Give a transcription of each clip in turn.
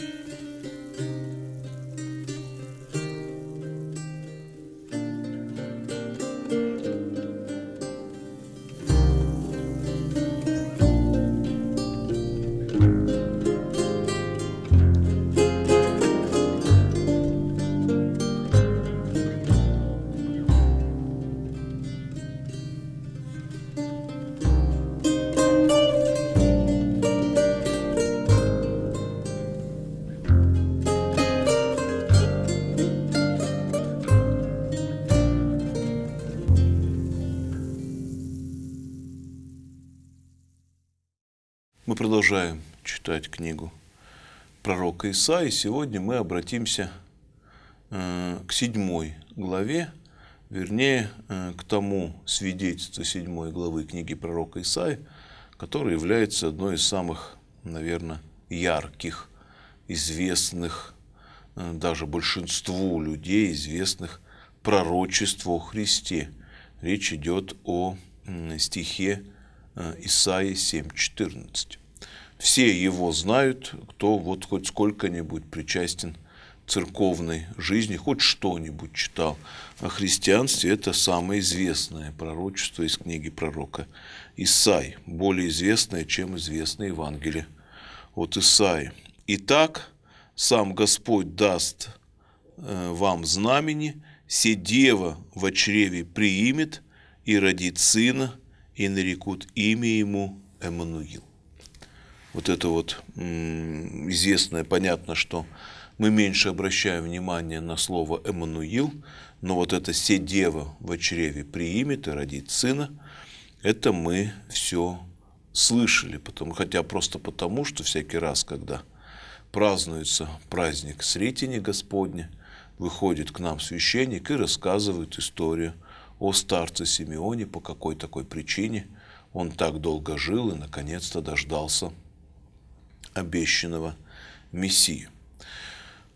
thank you продолжаем читать книгу пророка Иса, и сегодня мы обратимся э, к седьмой главе, вернее, э, к тому свидетельству седьмой главы книги пророка Исаи, которое является одной из самых, наверное, ярких, известных э, даже большинству людей, известных пророчеств о Христе. Речь идет о стихе Исаии 7.14 все его знают, кто вот хоть сколько-нибудь причастен церковной жизни, хоть что-нибудь читал о христианстве, это самое известное пророчество из книги пророка Исаи, более известное, чем известное Евангелие от Исаи. Итак, сам Господь даст э, вам знамени, се дева в чреве примет и родит сына, и нарекут имя ему Эммануил вот это вот известное, понятно, что мы меньше обращаем внимание на слово «Эммануил», но вот это «Седева в чреве приимет и родит сына», это мы все слышали, потому, хотя просто потому, что всякий раз, когда празднуется праздник Сретения Господня, выходит к нам священник и рассказывает историю о старце Симеоне, по какой такой причине он так долго жил и наконец-то дождался обещанного Мессии.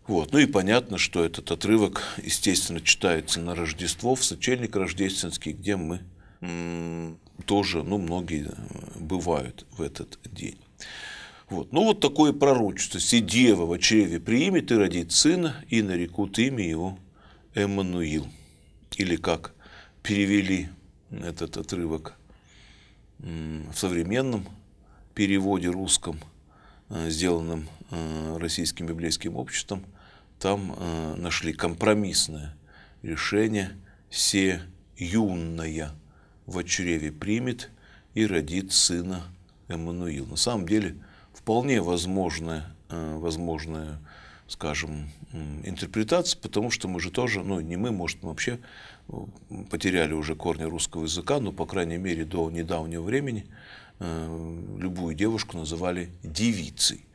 Вот. Ну и понятно, что этот отрывок, естественно, читается на Рождество, в сочельник рождественский, где мы тоже, ну, многие э, бывают в этот день. Вот. Ну, вот такое пророчество. «Сидева в очреве примет и родит сына, и нарекут имя его Эммануил». Или как перевели этот отрывок в современном переводе русском – Э, сделанным э, Российским библейским обществом, там э, нашли компромиссное решение «се юная в чреве примет и родит сына Эммануил». На самом деле, вполне возможная, возможная скажем, интерпретация, потому что мы же тоже, ну, не мы, может, мы вообще потеряли уже корни русского языка, но, по крайней мере, до недавнего времени – Э, любую девушку называли девицей.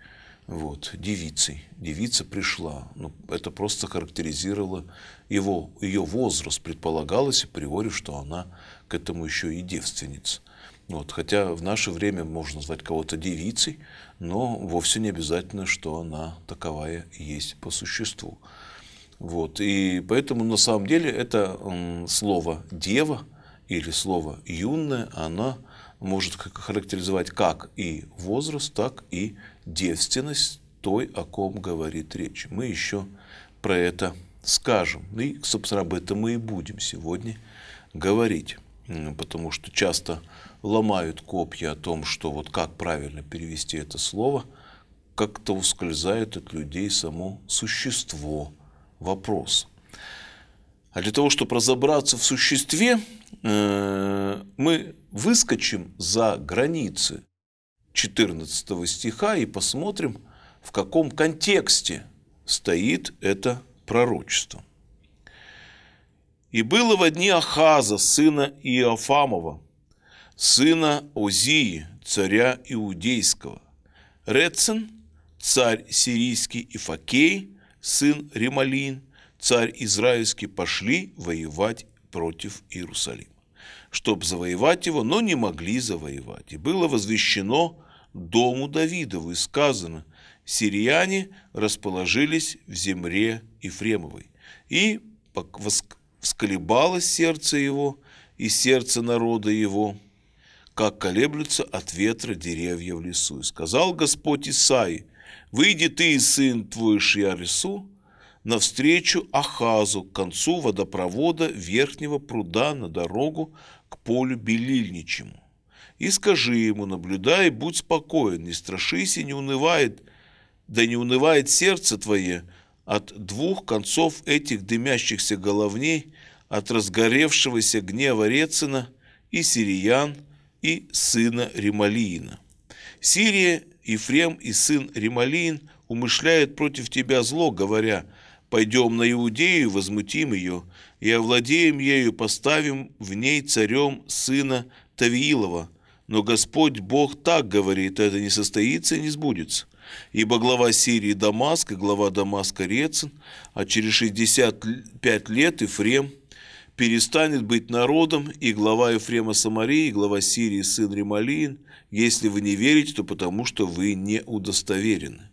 Вот, девицей. Девица пришла. Ну, это просто характеризировало его, ее возраст. Предполагалось и априори, что она к этому еще и девственница. Вот, хотя в наше время можно назвать кого-то девицей, но вовсе не обязательно, что она таковая есть по существу. Вот, и поэтому на самом деле это слово «дева» или слово юная оно – может характеризовать как и возраст, так и девственность той, о ком говорит речь. Мы еще про это скажем. И, собственно, об этом мы и будем сегодня говорить. Потому что часто ломают копья о том, что вот как правильно перевести это слово, как-то ускользает от людей само существо вопроса. А для того, чтобы разобраться в существе, э, мы выскочим за границы 14 стиха и посмотрим, в каком контексте стоит это пророчество. «И было во дни Ахаза, сына Иофамова, сына Озии, царя Иудейского, Рецин, царь сирийский Ифакей, сын Ремалин, царь израильский пошли воевать против Иерусалима, чтобы завоевать его, но не могли завоевать. И было возвещено дому Давидову, и сказано, сирияне расположились в земле Ефремовой. И восколебалось сердце его и сердце народа его, как колеблются от ветра деревья в лесу. И сказал Господь Исаи, «Выйди ты сын твой Шиарису навстречу Ахазу к концу водопровода верхнего пруда на дорогу к полю Белильничему. И скажи ему, наблюдай, будь спокоен, не страшись и не унывает, да не унывает сердце твое от двух концов этих дымящихся головней, от разгоревшегося гнева Рецина и сириян, и сына Ремалиина. Сирия, Ефрем и сын Ремалиин умышляют против тебя зло, говоря – Пойдем на Иудею, возмутим ее, и овладеем ею, поставим в ней царем сына Тавиилова. Но Господь Бог так говорит, это не состоится и не сбудется. Ибо глава Сирии Дамаск и глава Дамаска Рецин, а через 65 лет Ефрем перестанет быть народом, и глава Ефрема Самарии, и глава Сирии сын Ремалиин, если вы не верите, то потому что вы не удостоверены.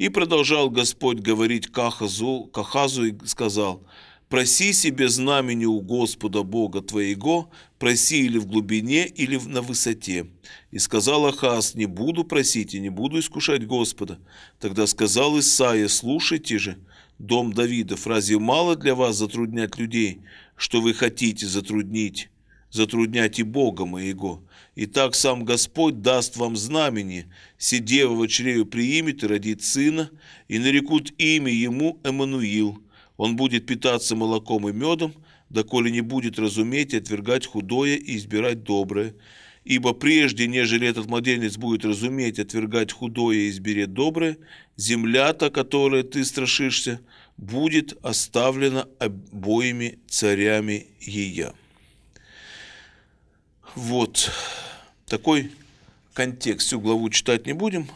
И продолжал Господь говорить Кахазу, Кахазу и сказал, «Проси себе знамени у Господа Бога твоего, проси или в глубине, или на высоте». И сказал Ахаз, «Не буду просить и не буду искушать Господа». Тогда сказал Исаия, «Слушайте же, дом Давидов, разве мало для вас затруднять людей, что вы хотите затруднить?» затруднять и Бога моего. И так сам Господь даст вам знамени, сидев в чрею приимет и родит сына, и нарекут имя ему Эммануил. Он будет питаться молоком и медом, доколе не будет разуметь и отвергать худое и избирать доброе. Ибо прежде, нежели этот младенец будет разуметь, отвергать худое и избирать доброе, земля та, которой ты страшишься, будет оставлена обоими царями ее. Вот такой контекст. Всю главу читать не будем.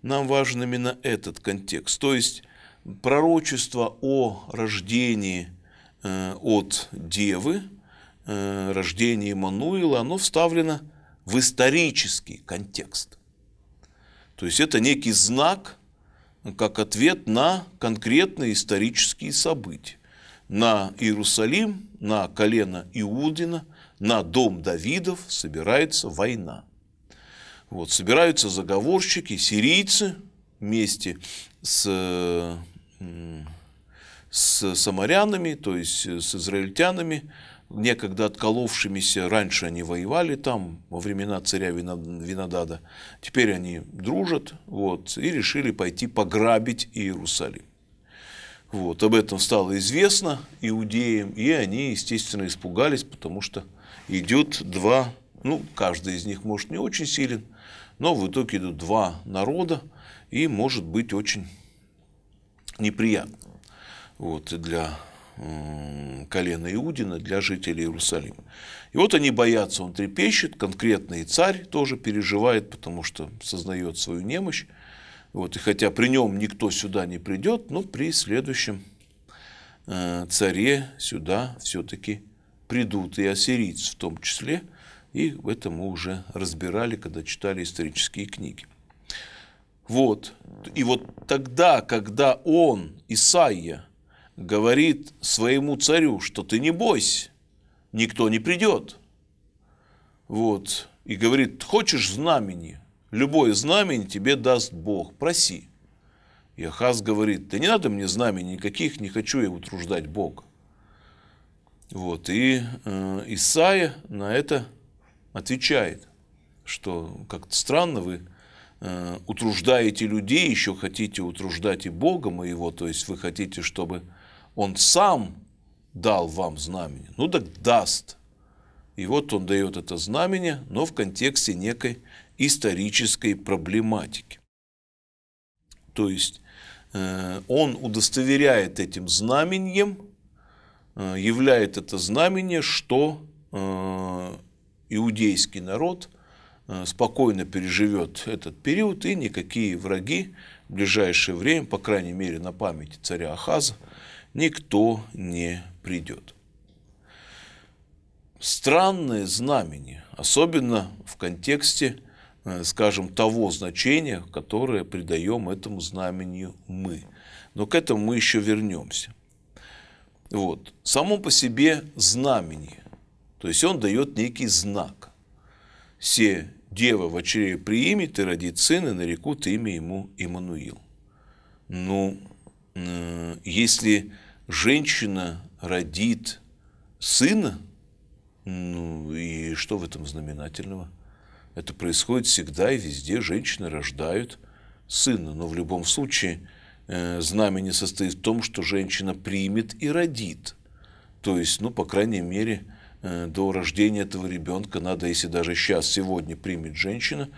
Нам важен именно этот контекст. То есть пророчество о рождении э, от Девы, э, рождении Мануила, оно вставлено в исторический контекст. То есть это некий знак, как ответ на конкретные исторические события. На Иерусалим, на колено Иудина – на дом Давидов собирается война. Вот, собираются заговорщики, сирийцы вместе с, с самарянами, то есть с израильтянами, некогда отколовшимися, раньше они воевали там во времена царя Винодада, теперь они дружат вот, и решили пойти пограбить Иерусалим. Вот, об этом стало известно иудеям, и они, естественно, испугались, потому что идет два, ну, каждый из них, может, не очень силен, но в итоге идут два народа, и может быть очень неприятно вот, для колена Иудина для жителей Иерусалима. И вот они боятся, он трепещет, конкретный царь тоже переживает, потому что сознает свою немощь. Вот, и хотя при нем никто сюда не придет, но при следующем э, царе сюда все-таки придут, и ассирийцы в том числе, и в этом мы уже разбирали, когда читали исторические книги. Вот. И вот тогда, когда он, Исаия, говорит своему царю, что ты не бойся, никто не придет. Вот. И говорит, хочешь знамени, любое знамение тебе даст Бог, проси. И Ахаз говорит, да не надо мне знамени никаких, не хочу я утруждать Бога. Вот, и э, Исаия на это отвечает, что как-то странно вы э, утруждаете людей, еще хотите утруждать и Бога моего, то есть вы хотите, чтобы Он сам дал вам знамение. Ну так даст. И вот он дает это знамение, но в контексте некой исторической проблематики. То есть э, он удостоверяет этим знаменем Э, являет это знамение, что э, иудейский народ э, спокойно переживет этот период, и никакие враги в ближайшее время, по крайней мере на памяти царя Ахаза, никто не придет. Странное знамение, особенно в контексте, скажем, того значения, которое придаем этому знамению мы. Но к этому мы еще вернемся. Вот. Само по себе знамение. То есть он дает некий знак. Все дева в очереди приимет и родит сына, нарекут имя ему Иммануил. Ну, э, если женщина родит сына, ну и что в этом знаменательного? Это происходит всегда и везде. Женщины рождают сына, но в любом случае Э, знамени состоит в том, что женщина примет и родит. То есть, ну, по крайней мере, э, до рождения этого ребенка надо, если даже сейчас, сегодня примет женщина,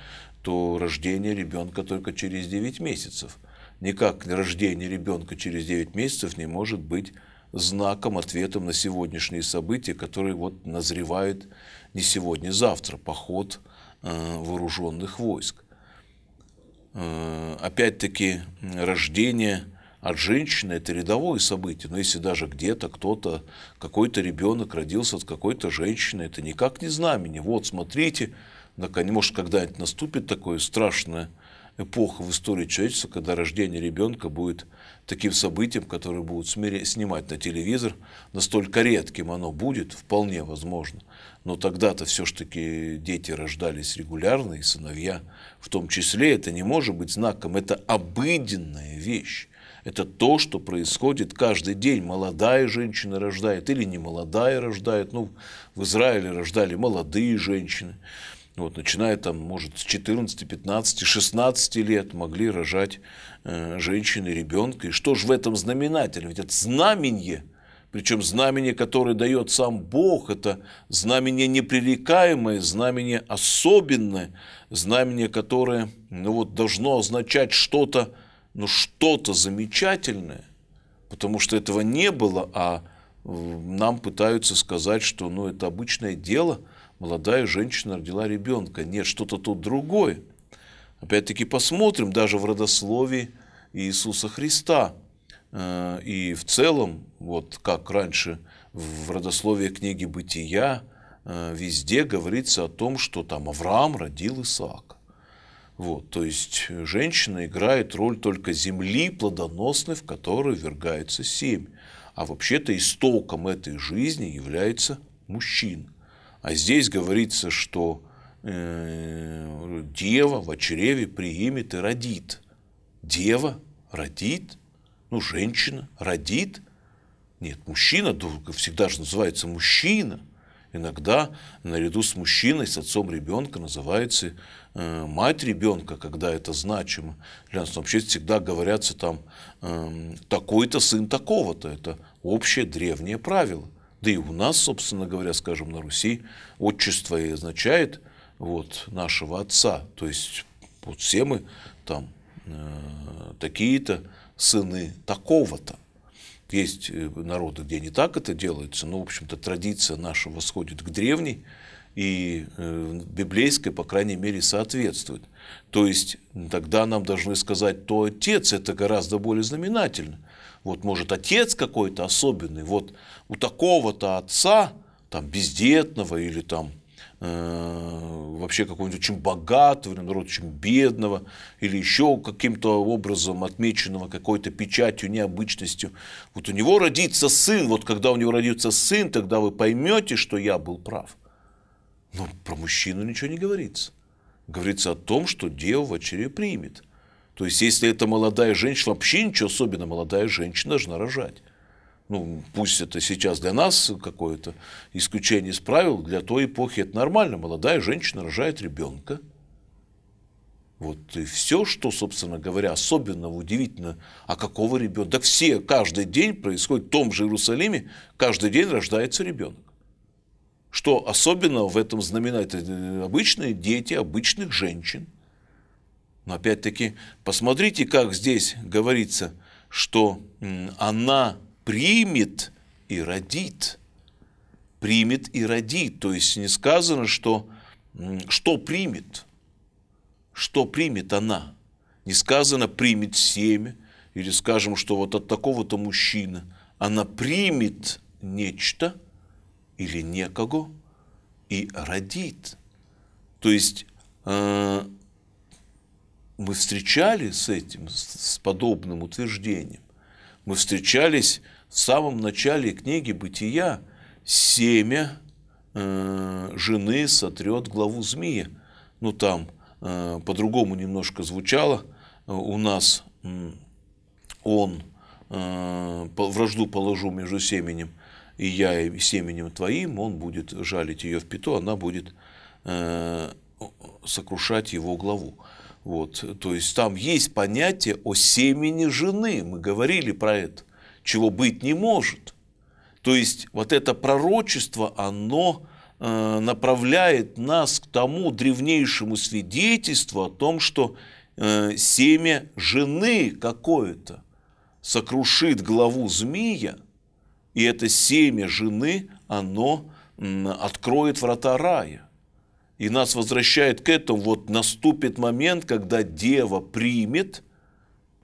то рождение ребенка только через 9 месяцев. Никак рождение ребенка через 9 месяцев не может быть знаком, ответом на сегодняшние события, которые вот назревают не сегодня, завтра, поход э, вооруженных войск. Э, опять-таки, рождение от женщины – это рядовое событие. Но если даже где-то кто-то, какой-то ребенок родился от какой-то женщины, это никак не знамение. Вот, смотрите, может, когда-нибудь наступит такое страшное эпоха в истории человечества, когда рождение ребенка будет таким событием, которое будут снимать на телевизор. Настолько редким оно будет, вполне возможно. Но тогда-то все-таки дети рождались регулярно, и сыновья в том числе. Это не может быть знаком, это обыденная вещь. Это то, что происходит каждый день. Молодая женщина рождает или не молодая рождает. Ну, в Израиле рождали молодые женщины. Ну, вот, начиная там, может, с 14, 15, 16 лет могли рожать э, женщины ребенка. И что же в этом знаменательно? Ведь это знамение, причем знамение, которое дает сам Бог, это знамение непререкаемое, знамение особенное, знамение, которое ну, вот, должно означать что-то, ну что-то замечательное, потому что этого не было, а э, нам пытаются сказать, что ну, это обычное дело – молодая женщина родила ребенка. Нет, что-то тут другое. Опять-таки посмотрим даже в родословии Иисуса Христа. Э, и в целом, вот как раньше в родословии книги «Бытия», э, везде говорится о том, что там Авраам родил Исаак. Вот, то есть женщина играет роль только земли плодоносной, в которую вергается семя. А вообще-то истоком этой жизни является мужчина. А здесь говорится, что э, дева в чреве приимет и родит. Дева родит, ну, женщина родит. Нет, мужчина всегда же называется мужчина. Иногда наряду с мужчиной, с отцом ребенка называется э, мать ребенка, когда это значимо. Для нас вообще всегда говорятся там э, такой-то сын такого-то. Это общее древнее правило. Да и у нас, собственно говоря, скажем, на Руси отчество и означает вот нашего отца. То есть вот все мы там э, такие-то сыны такого-то. Есть э, народы, где не так это делается, но, в общем-то, традиция наша восходит к древней, и э, библейской, по крайней мере, соответствует. То есть тогда нам должны сказать, то отец это гораздо более знаменательно. Вот может отец какой-то особенный, вот у такого-то отца, там бездетного или там э, вообще какого-нибудь очень богатого, или народ очень бедного, или еще каким-то образом отмеченного какой-то печатью, необычностью. Вот у него родится сын, вот когда у него родится сын, тогда вы поймете, что я был прав. Но про мужчину ничего не говорится. Говорится о том, что дева в очереди примет. То есть, если это молодая женщина, вообще ничего особенно молодая женщина должна рожать. Ну, пусть это сейчас для нас какое-то исключение из правил, для той эпохи это нормально. Молодая женщина рожает ребенка. Вот и все, что, собственно говоря, особенно удивительно, а какого ребенка? Да все, каждый день происходит в том же Иерусалиме, каждый день рождается ребенок. Что особенно в этом знаменательно? Обычные дети обычных женщин – но опять-таки, посмотрите, как здесь говорится, что она примет и родит. Примет и родит. То есть не сказано, что, что примет. Что примет она. Не сказано примет семя. Или скажем, что вот от такого-то мужчины она примет нечто или некого и родит. То есть э мы встречались с этим, с подобным утверждением. Мы встречались в самом начале книги «Бытия» «Семя э, жены сотрет главу змея». Ну, там э, по-другому немножко звучало э, у нас «Он э, вражду положу между семенем и я и семенем твоим, он будет жалить ее в пито, она будет э, сокрушать его главу». Вот, то есть там есть понятие о семени жены, мы говорили про это, чего быть не может. То есть вот это пророчество, оно э, направляет нас к тому древнейшему свидетельству о том, что э, семя жены какое-то сокрушит главу змея, и это семя жены, оно откроет врата рая и нас возвращает к этому, вот наступит момент, когда дева примет,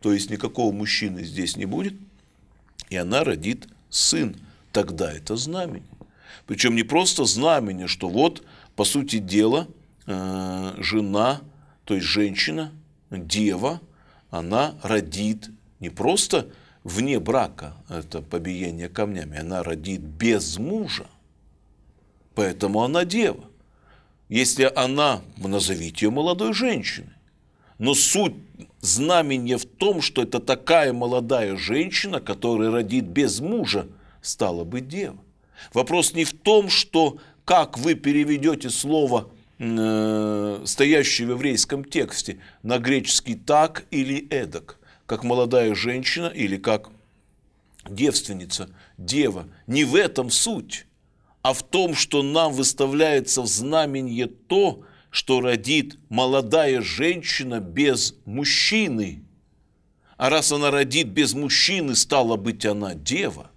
то есть никакого мужчины здесь не будет, и она родит сын. Тогда это знамение. Причем не просто знамение, что вот, по сути дела, э, жена, то есть женщина, дева, она родит не просто вне брака, это побиение камнями, она родит без мужа, поэтому она дева если она, назовите ее молодой женщиной. Но суть знамения в том, что это такая молодая женщина, которая родит без мужа, стала бы дева. Вопрос не в том, что как вы переведете слово, э, стоящее в еврейском тексте, на греческий так или эдак, как молодая женщина или как девственница, дева. Не в этом суть а в том, что нам выставляется в знаменье то, что родит молодая женщина без мужчины. А раз она родит без мужчины, стала быть, она дева.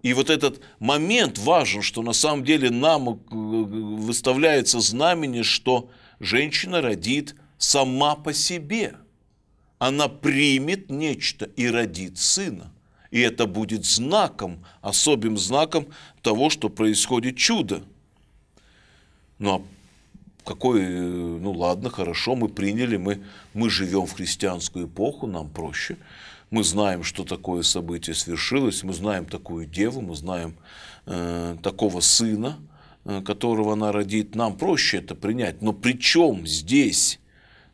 И вот этот момент важен, что на самом деле нам э, э, выставляется знамение, что женщина родит сама по себе. Она примет нечто и родит сына. И это будет знаком, особым знаком того, что происходит чудо. Ну, а какой, э, ну ладно, хорошо, мы приняли, мы, мы живем в христианскую эпоху, нам проще. Мы знаем, что такое событие свершилось, мы знаем такую деву, мы знаем э, такого сына, э, которого она родит. Нам проще это принять. Но при чем здесь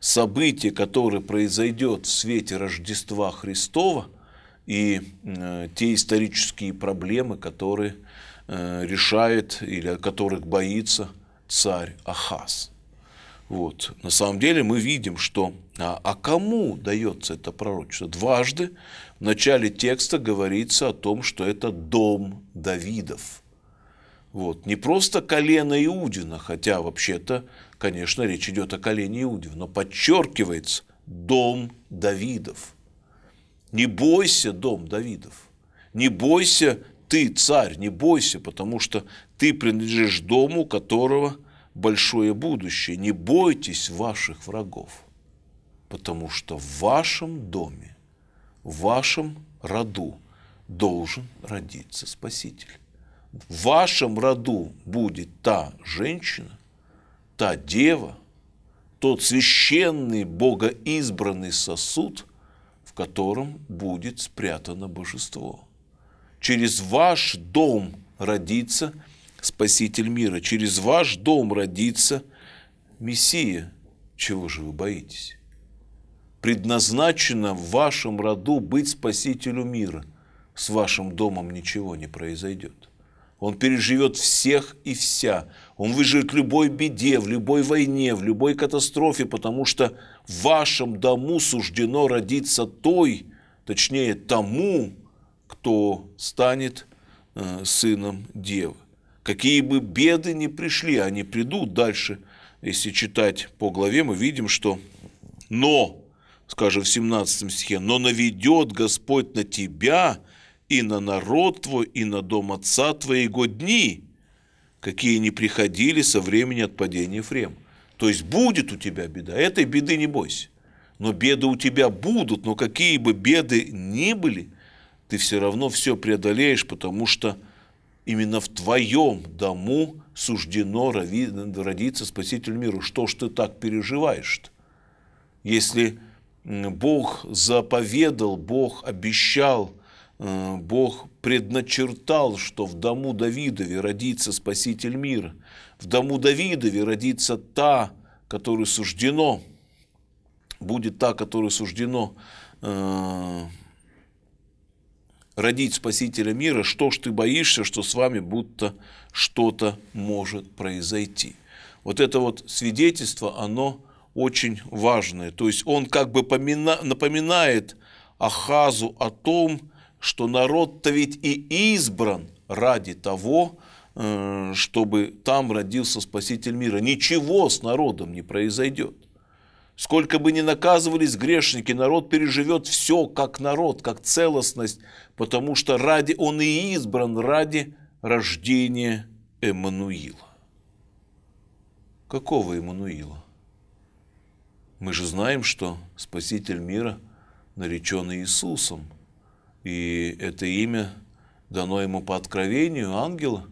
событие, которое произойдет в свете Рождества Христова, и э, те исторические проблемы, которые э, решает или которых боится царь Ахаз. Вот. На самом деле мы видим, что а, а кому дается это пророчество? Дважды в начале текста говорится о том, что это дом Давидов. Вот. Не просто колено Иудина, хотя вообще-то, конечно, речь идет о колене Иудина, но подчеркивается дом Давидов. Не бойся, дом Давидов, не бойся ты, царь, не бойся, потому что ты принадлежишь дому, которого большое будущее. Не бойтесь ваших врагов, потому что в вашем доме, в вашем роду должен родиться Спаситель. В вашем роду будет та женщина, та дева, тот священный богоизбранный сосуд – в котором будет спрятано божество. Через ваш дом родится Спаситель мира, через ваш дом родится Мессия. Чего же вы боитесь? Предназначено в вашем роду быть Спасителю мира. С вашим домом ничего не произойдет. Он переживет всех и вся. Он выживет в любой беде, в любой войне, в любой катастрофе, потому что в вашем дому суждено родиться той, точнее тому, кто станет э, сыном Девы. Какие бы беды ни пришли, они придут дальше. Если читать по главе, мы видим, что «но», скажем в 17 стихе, «но наведет Господь на тебя и на народ твой, и на дом отца твоего дни, какие не приходили со времени отпадения падения Ефрема. То есть будет у тебя беда, этой беды не бойся. Но беды у тебя будут, но какие бы беды ни были, ты все равно все преодолеешь, потому что именно в твоем дому суждено родиться Спаситель миру. Что ж ты так переживаешь -то? Если Бог заповедал, Бог обещал – Э, Бог предначертал, что в дому Давидове родится Спаситель мира. В дому Давидове родится та, которой суждено, будет та, которой суждено э, родить Спасителя мира. Что ж ты боишься, что с вами будто что-то может произойти? Вот это вот свидетельство, оно очень важное. То есть он как бы напоминает Ахазу о том, что народ-то ведь и избран ради того, э, чтобы там родился Спаситель мира. Ничего с народом не произойдет. Сколько бы ни наказывались грешники, народ переживет все как народ, как целостность, потому что ради он и избран, ради рождения Эммануила. Какого Эммануила? Мы же знаем, что Спаситель мира наречен Иисусом – и это имя дано ему по откровению ангела,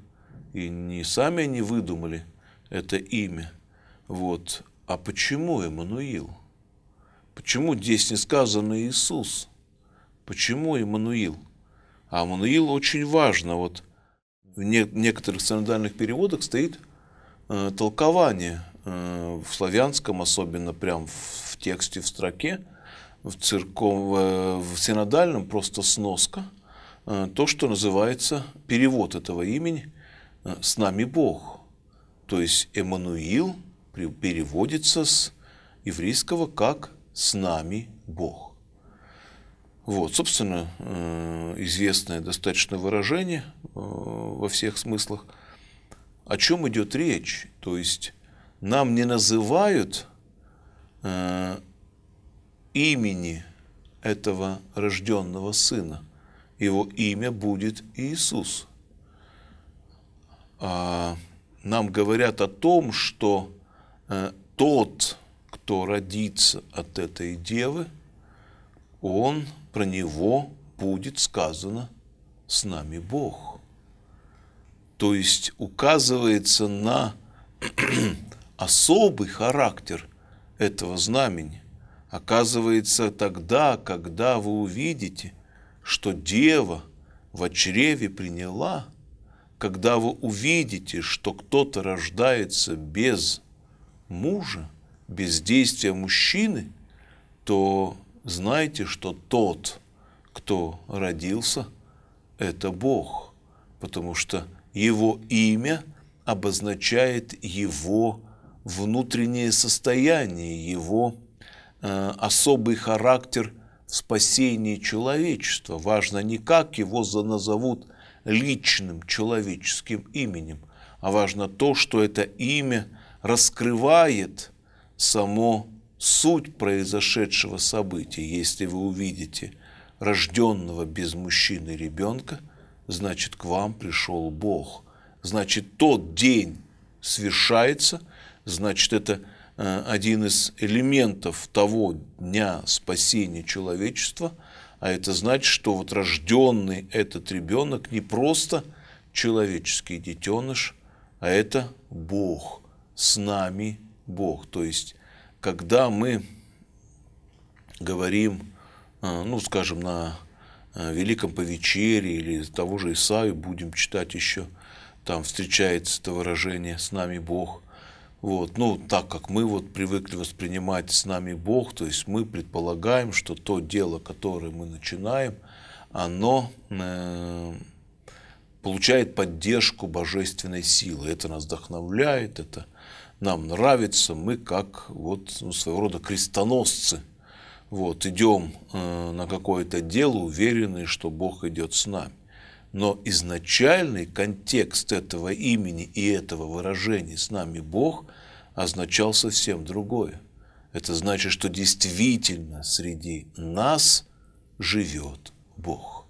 и не сами они выдумали это имя. Вот. А почему Эммануил? Почему здесь не сказано Иисус? Почему Эммануил? А Эммануил очень важно. Вот в некоторых синодальных переводах стоит э, толкование э, в славянском, особенно прям в тексте, в строке – в, церков... Э, в синодальном просто сноска, э, то, что называется перевод этого имени э, «С нами Бог». То есть Эммануил переводится с еврейского как «С нами Бог». Вот, собственно, известное достаточно выражение во всех смыслах. О чем идет речь? То есть нам не называют имени этого рожденного сына. Его имя будет Иисус. А, нам говорят о том, что э, тот, кто родится от этой девы, он, про него будет сказано «с нами Бог». То есть указывается на особый характер этого знамени. Оказывается, тогда, когда вы увидите, что дева в чреве приняла, когда вы увидите, что кто-то рождается без мужа, без действия мужчины, то знайте, что тот, кто родился, это Бог, потому что его имя обозначает его внутреннее состояние, его Э, особый характер в спасении человечества. Важно не как его назовут личным человеческим именем, а важно то, что это имя раскрывает само суть произошедшего события. Если вы увидите рожденного без мужчины ребенка, значит, к вам пришел Бог. Значит, тот день свершается, значит, это – Э, один из элементов того дня спасения человечества, а это значит, что вот рожденный этот ребенок не просто человеческий детеныш, а это Бог, с нами Бог. То есть, когда мы говорим, э, ну, скажем, на э, Великом Повечере или того же Исаию будем читать еще, там встречается это выражение «с нами Бог», вот, ну, так как мы вот привыкли воспринимать с нами Бог, то есть мы предполагаем, что то дело, которое мы начинаем, оно э, получает поддержку божественной силы. Это нас вдохновляет, это нам нравится, мы как вот ну, своего рода крестоносцы. Вот, идем э, на какое-то дело, уверенные, что Бог идет с нами. Но изначальный контекст этого имени и этого выражения «с нами Бог» означал совсем другое. Это значит, что действительно среди нас живет Бог.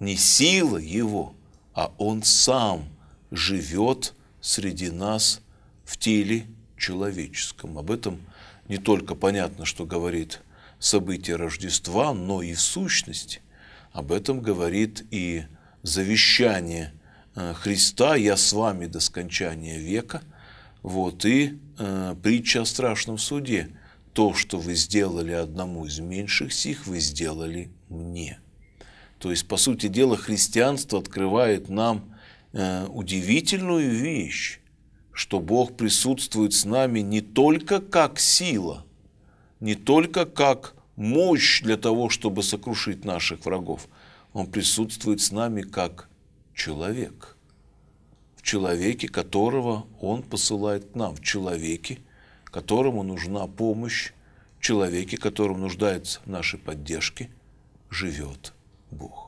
Не сила Его, а Он сам живет среди нас в теле человеческом. Об этом не только понятно, что говорит событие Рождества, но и в сущности. Об этом говорит и завещание э, Христа «Я с вами до скончания века», вот, и э, притча о страшном суде. То, что вы сделали одному из меньших сих, вы сделали мне. То есть, по сути дела, христианство открывает нам э, удивительную вещь, что Бог присутствует с нами не только как сила, не только как мощь для того, чтобы сокрушить наших врагов, он присутствует с нами как человек, в человеке, которого Он посылает к нам, в человеке, которому нужна помощь, в человеке, которому нуждается в нашей поддержке, живет Бог.